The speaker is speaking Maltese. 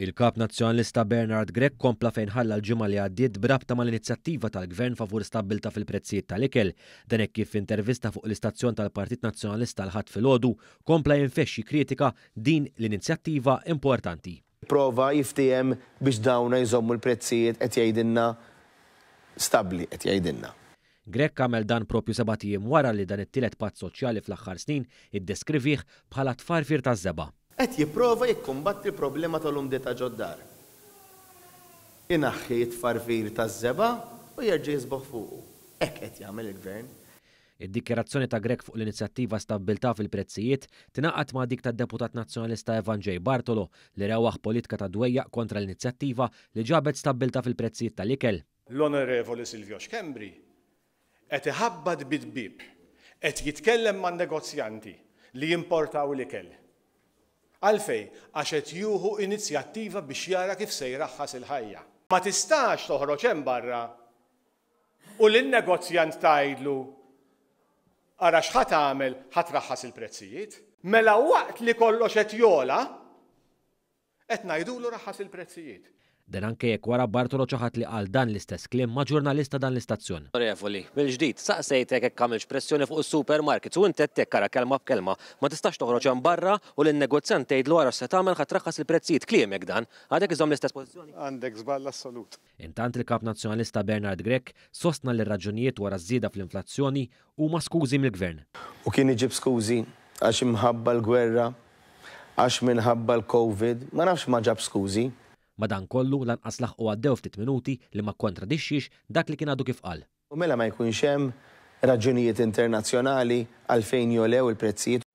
Il-kap nazzjonalista Bernard Grek kompla fejn ħalla l-ġimgħa li għaddiet brabta mal-inizjattiva tal-Gvern favur stabilta fil-prezzijiet tal-ikel. Dan hekk kif intervista fuq l-istazzjon tal-Partit Nazzjonalista l-ħadd fil-ħodu kompla jinfexxi kritika din l-inizjattiva importanti. Prova jiftijem biex dawna jżommu l-prezzijiet qed jgħidilna stabli qed jgħidilna. Grek kamel dan propju sebatijiem wara li dan it-tielet pat soċjali fl-aħħar snin iddeskrivih bħala tfarfir taż-żeba qed jipprova jikkombatti l-problema tal-umdita ġoddar. Inaħħi jitfarfir farfir taż-żeba u jirġi jisboħ fuqu. Ek qed jagħmel il-gvern. Id-dikjerazzjoni ta' Grek fuq l-inizjattiva stabilta fil-prezzijiet tinaqat ma' dik tad-deputat nazzjonalista Evan J. Bartolo li rewaħ politika ta' dwejja kontra l-inizjattiva li ġabet stabilta fil-prezzijiet tal-ikel. L-Onorevoli Silvio Xkembri qed iħabbad bid-bib qed jitkellem man negozjanti li jimportaw l-ikel Għalfej, għaxet juhu inizjattiva biex jara kif sejraħħas il-ħajja. Ma tistax toħroġ hemm barra u l-negozjant tajdlu għara xħat għamel ħatraħħas il-prezzijiet. Mela waqt li kollox qed jola, qed ngħidulu raħħas il-prezzijiet. Dan anke jekk wara Bartolo ċaħat li għal dan l-istess klim ma' ġurnalista dan l-istazzjon. Revoli, mill-ġdid, saqsejt jekk kamilx pressjoni fuq is-supermarkets u intet kara kelma b'kelma ma tistax toħroġ hemm barra u lin-negozjant tgħid l wara se tagħmel ħadd raħħas il-prezzijiet kliem jekk dan, għadek iżomm l-istess pożizzjoni. Għandek żball assolut. Intant il-kap nazzjonalista Bernard Grek sostna li raġunijiet wara żieda fl-inflazzjoni huma skużi mill-gvern. U kien iġib skużi għax imħabba l-gwerra, għax minħabba l-Covid, ma nafx ma ġab skużi. Madan kollu lanqas u għaddew ftit minuti li ma kontradixxiex dak li kien għadu kif qal. U mela ma jkunx hemm raġunijiet internazzjonali għalfejn jolew il-prezzijiet